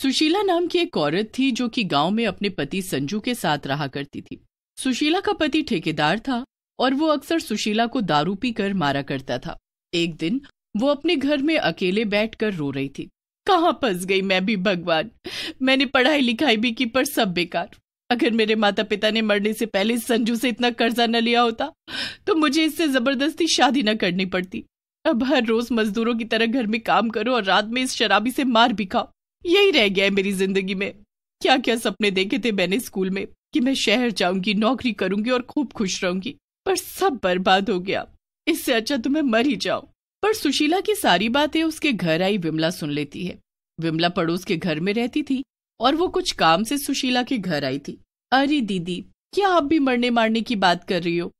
सुशीला नाम की एक औरत थी जो कि गांव में अपने पति संजू के साथ रहा करती थी सुशीला का पति ठेकेदार था और वो अक्सर सुशीला को दारू पी कर मारा करता था एक दिन वो अपने घर में अकेले बैठकर रो रही थी कहाँ फंस गई मैं भी भगवान मैंने पढ़ाई लिखाई भी की पर सब बेकार अगर मेरे माता पिता ने मरने से पहले संजू से इतना कर्जा न लिया होता तो मुझे इससे जबरदस्ती शादी न करनी पड़ती अब हर रोज मजदूरों की तरह घर में काम करो और रात में इस शराबी से मार भी खाओ यही रह गया है मेरी जिंदगी में क्या क्या सपने देखे थे मैंने स्कूल में कि मैं शहर जाऊंगी नौकरी करूंगी और खूब खुश रहूंगी पर सब बर्बाद हो गया इससे अच्छा तुम्हें तो मर ही जाओ पर सुशीला की सारी बातें उसके घर आई विमला सुन लेती है विमला पड़ोस के घर में रहती थी और वो कुछ काम से सुशीला के घर आई थी अरे दीदी क्या आप भी मरने मारने की बात कर रही हो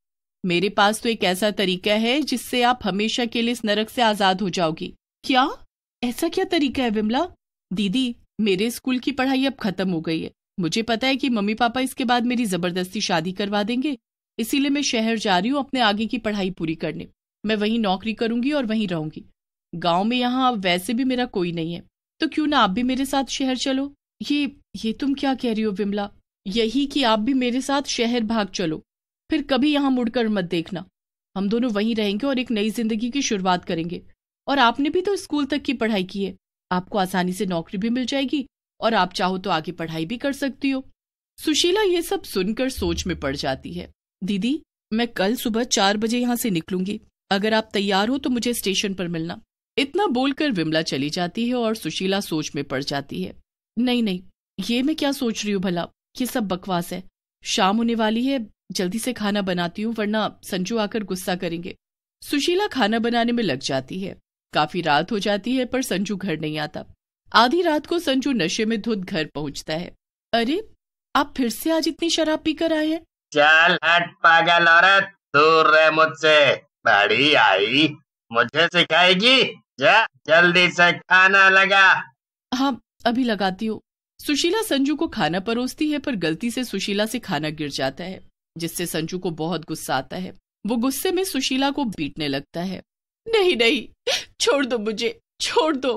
मेरे पास तो एक ऐसा तरीका है जिससे आप हमेशा के लिए इस नरक से आजाद हो जाओगी क्या ऐसा क्या तरीका है विमला दीदी मेरे स्कूल की पढ़ाई अब खत्म हो गई है मुझे पता है कि मम्मी पापा इसके बाद मेरी जबरदस्ती शादी करवा देंगे इसीलिए मैं शहर जा रही हूँ अपने आगे की पढ़ाई पूरी करने मैं वहीं नौकरी करूंगी और वहीं रहूंगी गांव में यहाँ वैसे भी मेरा कोई नहीं है तो क्यों ना आप भी मेरे साथ शहर चलो ये ये तुम क्या कह रही हो विमला यही कि आप भी मेरे साथ शहर भाग चलो फिर कभी यहाँ मुड़कर मत देखना हम दोनों वहीं रहेंगे और एक नई जिंदगी की शुरुआत करेंगे और आपने भी तो स्कूल तक की पढ़ाई की है आपको आसानी से नौकरी भी मिल जाएगी और आप चाहो तो आगे पढ़ाई भी कर सकती हो सुशीला ये सब सुनकर सोच में पड़ जाती है दीदी मैं कल सुबह चार बजे यहाँ से निकलूंगी अगर आप तैयार हो तो मुझे स्टेशन पर मिलना इतना बोलकर विमला चली जाती है और सुशीला सोच में पड़ जाती है नहीं नहीं ये मैं क्या सोच रही हूँ भला ये सब बकवास है शाम होने वाली है जल्दी से खाना बनाती हूँ वरना संजू आकर गुस्सा करेंगे सुशीला खाना बनाने में लग जाती है काफी रात हो जाती है पर संजू घर नहीं आता आधी रात को संजू नशे में धुत घर पहुंचता है अरे आप फिर से आज इतनी शराब पीकर आए हैं चल हट पागल औरत दूर रह मुझसे बड़ी आई मुझे सिखाएगी जा जल्दी से खाना लगा हाँ अभी लगाती हूँ सुशीला संजू को खाना परोसती है पर गलती से सुशीला से खाना गिर जाता है जिससे संजू को बहुत गुस्सा आता है वो गुस्से में सुशीला को बीटने लगता है नहीं नहीं छोड़ दो मुझे छोड़ दो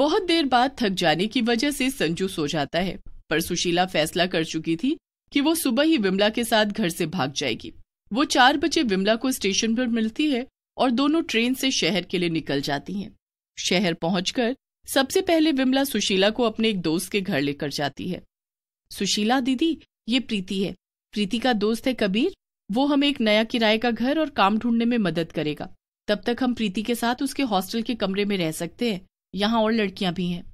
बहुत देर बाद थक जाने की वजह से संजू सो जाता है पर सुशीला फैसला कर चुकी थी कि वो सुबह ही विमला के साथ घर से भाग जाएगी वो चार बजे विमला को स्टेशन पर मिलती है और दोनों ट्रेन से शहर के लिए निकल जाती हैं शहर पहुंचकर सबसे पहले विमला सुशीला को अपने एक दोस्त के घर लेकर जाती है सुशीला दीदी ये प्रीति है प्रीति का दोस्त है कबीर वो हमें एक नया किराए का घर और काम ढूंढने में मदद करेगा तब तक हम प्रीति के साथ उसके हॉस्टल के कमरे में रह सकते हैं यहाँ और लड़कियां भी हैं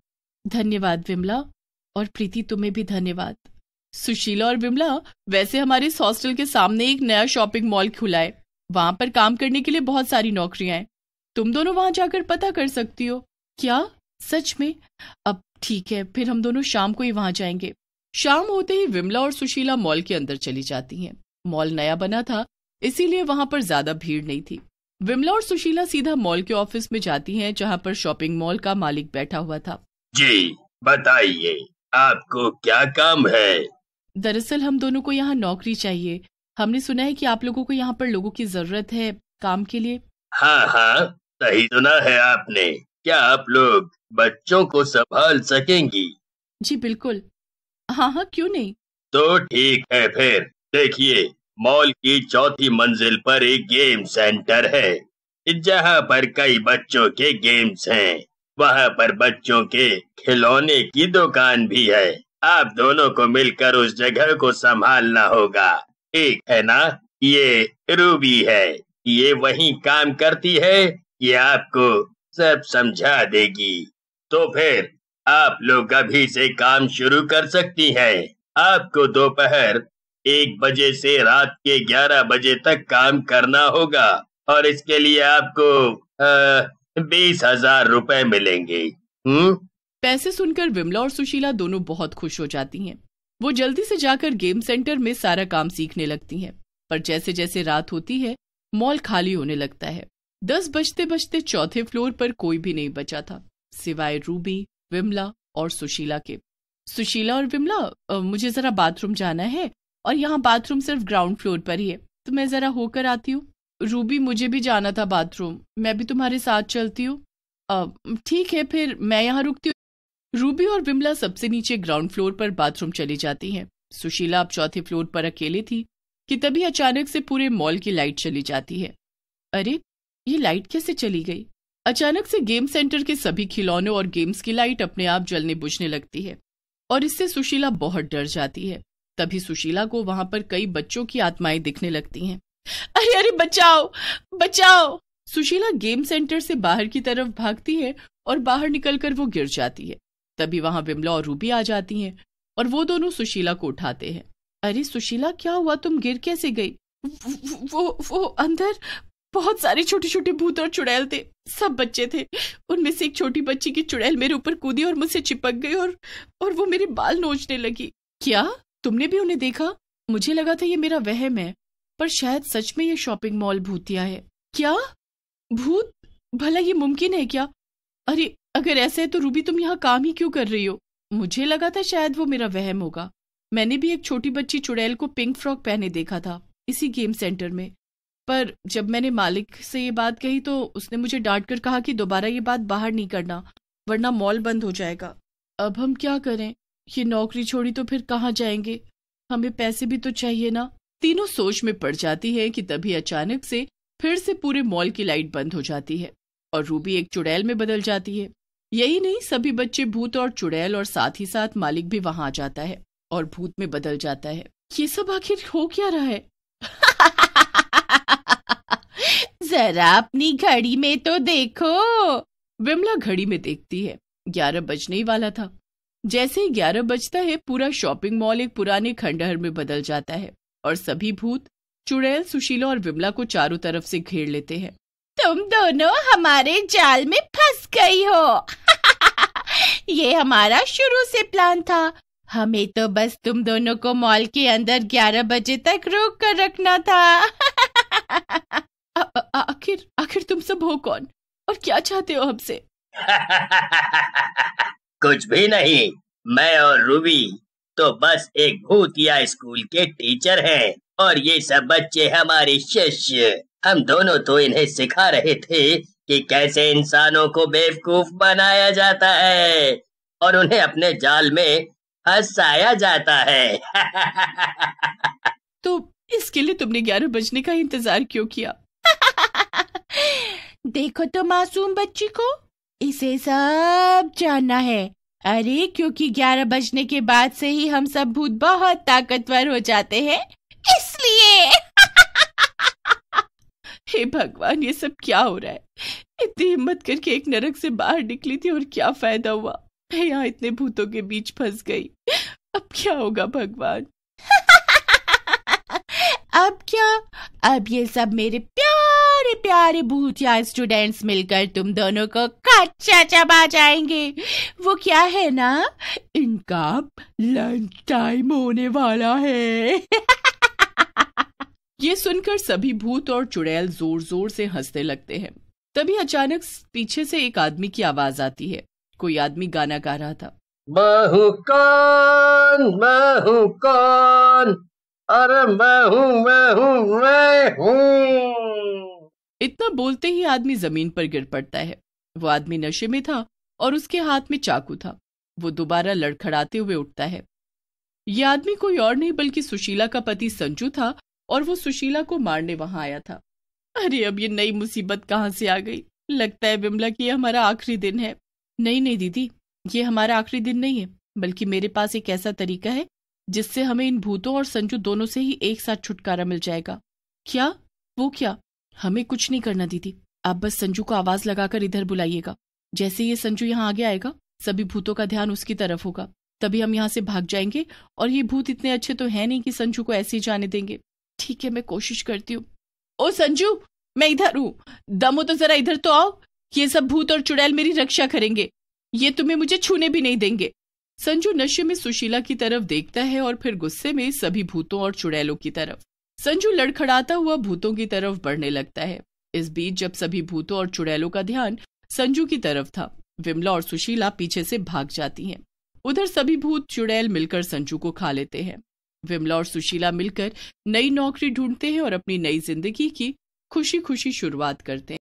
धन्यवाद विमला और प्रीति तुम्हें भी धन्यवाद सुशीला और विमला वैसे हमारे इस हॉस्टल के सामने एक नया शॉपिंग मॉल खुला है वहां पर काम करने के लिए बहुत सारी नौकरियां हैं तुम दोनों वहां जाकर पता कर सकती हो क्या सच में अब ठीक है फिर हम दोनों शाम को ही वहां जाएंगे शाम होते ही विमला और सुशीला मॉल के अंदर चली जाती हैं मॉल नया बना था इसीलिए वहां पर ज्यादा भीड़ नहीं थी विमला और सुशीला सीधा मॉल के ऑफिस में जाती हैं जहां पर शॉपिंग मॉल का मालिक बैठा हुआ था जी बताइए आपको क्या काम है दरअसल हम दोनों को यहाँ नौकरी चाहिए हमने सुना है कि आप लोगों को यहाँ पर लोगों की जरूरत है काम के लिए हाँ हाँ सही सुना है आपने क्या आप लोग बच्चों को संभाल सकेंगी जी बिल्कुल हाँ हाँ क्यों नहीं तो ठीक है फिर देखिए मॉल की चौथी मंजिल पर एक गेम सेंटर है जहाँ पर कई बच्चों के गेम्स हैं वहाँ पर बच्चों के खिलौने की दुकान भी है आप दोनों को मिलकर उस जगह को संभालना होगा एक है ना ये रूबी है ये वही काम करती है ये आपको सब समझा देगी तो फिर आप लोग अभी से काम शुरू कर सकती हैं आपको दोपहर एक बजे से रात के ग्यारह बजे तक काम करना होगा और इसके लिए आपको बीस हजार रूपए मिलेंगे हुँ? हम्म? पैसे सुनकर विमला और सुशीला दोनों बहुत खुश हो जाती हैं वो जल्दी से जाकर गेम सेंटर में सारा काम सीखने लगती हैं पर जैसे जैसे रात होती है मॉल खाली होने लगता है दस बजते बजते चौथे फ्लोर पर कोई भी नहीं बचा था सिवाय रूबी विमला और सुशीला के सुशीला और विमला मुझे जरा बाथरूम जाना है और यहाँ बाथरूम सिर्फ ग्राउंड फ्लोर पर ही है तो मैं ज़रा होकर आती हूँ रूबी मुझे भी जाना था बाथरूम मैं भी तुम्हारे साथ चलती हूँ ठीक है फिर मैं यहाँ रुकती हूँ रूबी और विमला सबसे नीचे ग्राउंड फ्लोर पर बाथरूम चली जाती हैं सुशीला अब चौथे फ्लोर पर अकेले थी कि तभी अचानक से पूरे मॉल की लाइट चली जाती है अरे ये लाइट कैसे चली गई अचानक से गेम सेंटर के सभी खिलौनों और गेम्स की लाइट अपने आप जलने बुझने लगती है और इससे सुशीला बहुत डर जाती है तभी सुशीला को वहां पर कई बच्चों की आत्माएं दिखने लगती हैं अरे अरे बचाओ बचाओ सुशीला गेम सेंटर से बाहर की तरफ भागती है और बाहर निकलकर वो गिर जाती है तभी वहां विमला और रूबी आ जाती हैं और वो दोनों सुशीला को उठाते हैं अरे सुशीला क्या हुआ तुम गिर कैसे गई वो वो अंदर बहुत सारे छोटे छोटे भूत और चुड़ैल थे सब बच्चे थे उनमें से एक छोटी बच्ची की चुड़ैल मेरे ऊपर कूदी और मुझसे चिपक गई और और वो मेरे बाल नोचने लगी क्या तुमने भी उन्हें देखा मुझे लगा था ये मेरा वहम है पर शायद सच में ये शॉपिंग मॉल भूतिया है क्या भूत भला ये मुमकिन है क्या अरे अगर ऐसा है तो रूबी तुम यहाँ काम ही क्यों कर रही हो मुझे लगा था शायद वो मेरा वहम होगा मैंने भी एक छोटी बच्ची चुड़ैल को पिंक फ्रॉक पहने देखा था इसी गेम सेंटर में पर जब मैंने मालिक से ये बात कही तो उसने मुझे डांट कर कहा कि दोबारा ये बात बाहर नहीं करना वरना मॉल बंद हो जाएगा अब हम क्या करें ये नौकरी छोड़ी तो फिर कहाँ जाएंगे हमें पैसे भी तो चाहिए ना तीनों सोच में पड़ जाती है कि तभी अचानक से फिर से पूरे मॉल की लाइट बंद हो जाती है और रूबी एक चुड़ैल में बदल जाती है यही नहीं सभी बच्चे भूत और चुड़ैल और साथ ही साथ मालिक भी वहां आ जाता है और भूत में बदल जाता है ये सब आखिर हो क्या रहा है जरा अपनी घड़ी में तो देखो विमला घड़ी में देखती है ग्यारह बजने ही वाला था जैसे ही ग्यारह बजता है पूरा शॉपिंग मॉल एक पुराने खंडहर में बदल जाता है और सभी भूत चुड़ैल सुशीला और विमला को चारों तरफ से घेर लेते हैं तुम दोनों हमारे जाल में फंस गई हो ये हमारा शुरू से प्लान था हमें तो बस तुम दोनों को मॉल के अंदर ग्यारह बजे तक रोक कर रखना था आखिर आखिर तुम सब हो कौन और क्या चाहते हो हमसे कुछ भी नहीं मैं और रूबी तो बस एक भूतिया स्कूल के टीचर हैं और ये सब बच्चे हमारे शिष्य हम दोनों तो इन्हें सिखा रहे थे कि कैसे इंसानों को बेवकूफ बनाया जाता है और उन्हें अपने जाल में फंसाया जाता है तो इसके लिए तुमने ग्यारह बजने का इंतजार क्यों किया देखो तो मासूम बच्ची को इसे सब जानना है अरे क्योंकि 11 बजने के बाद से ही हम सब भूत बहुत ताकतवर हो जाते हैं इसलिए हे भगवान ये सब क्या हो रहा है इतनी हिम्मत करके एक नरक से बाहर निकली थी और क्या फायदा हुआ मैं यहाँ इतने भूतों के बीच फंस गई अब क्या होगा भगवान अब क्या अब ये सब मेरे प्यार प्यारे प्यारे भूतिया स्टूडेंट्स मिलकर तुम दोनों को कच्चा चबा जाएंगे वो क्या है ना इनका लंच टाइम होने वाला है ये सुनकर सभी भूत और चुड़ैल जोर जोर से हंसने लगते हैं तभी अचानक पीछे से एक आदमी की आवाज आती है कोई आदमी गाना गा रहा था बहू कान कौन मैं कौन अरे मैं हूँ मैं हूँ मैं हूँ इतना बोलते ही आदमी जमीन पर गिर पड़ता है वो आदमी नशे में था और उसके हाथ में चाकू था वो दोबारा लड़खड़ाते हुए उठता है यह आदमी कोई और नहीं बल्कि सुशीला का पति संजू था और वो सुशीला को मारने वहां आया था अरे अब ये नई मुसीबत कहाँ से आ गई लगता है विमला की यह हमारा आखिरी दिन है नहीं नहीं दीदी ये हमारा आखिरी दिन नहीं है बल्कि मेरे पास एक ऐसा तरीका है जिससे हमें इन भूतों और संजू दोनों से ही एक साथ छुटकारा मिल जाएगा क्या वो क्या हमें कुछ नहीं करना दीदी आप बस संजू को आवाज लगाकर इधर बुलाइएगा जैसे ये संजू यहाँ आगे आएगा सभी भूतों का ध्यान उसकी तरफ होगा तभी हम यहाँ से भाग जाएंगे और ये भूत इतने अच्छे तो है नहीं कि संजू को ऐसे ही जाने देंगे ठीक है मैं कोशिश करती हूँ ओ संजू मैं इधर हूँ दमो तो जरा इधर तो आओ ये सब भूत और चुड़ैल मेरी रक्षा करेंगे ये तुम्हें मुझे छूने भी नहीं देंगे संजू नशे में सुशीला की तरफ देखता है और फिर गुस्से में सभी भूतों और चुड़ैलों की तरफ संजू लड़खड़ाता हुआ भूतों की तरफ बढ़ने लगता है इस बीच जब सभी भूतों और चुड़ैलों का ध्यान संजू की तरफ था विमला और सुशीला पीछे से भाग जाती हैं उधर सभी भूत चुड़ैल मिलकर संजू को खा लेते हैं विमला और सुशीला मिलकर नई नौकरी ढूंढते हैं और अपनी नई जिंदगी की खुशी खुशी शुरुआत करते हैं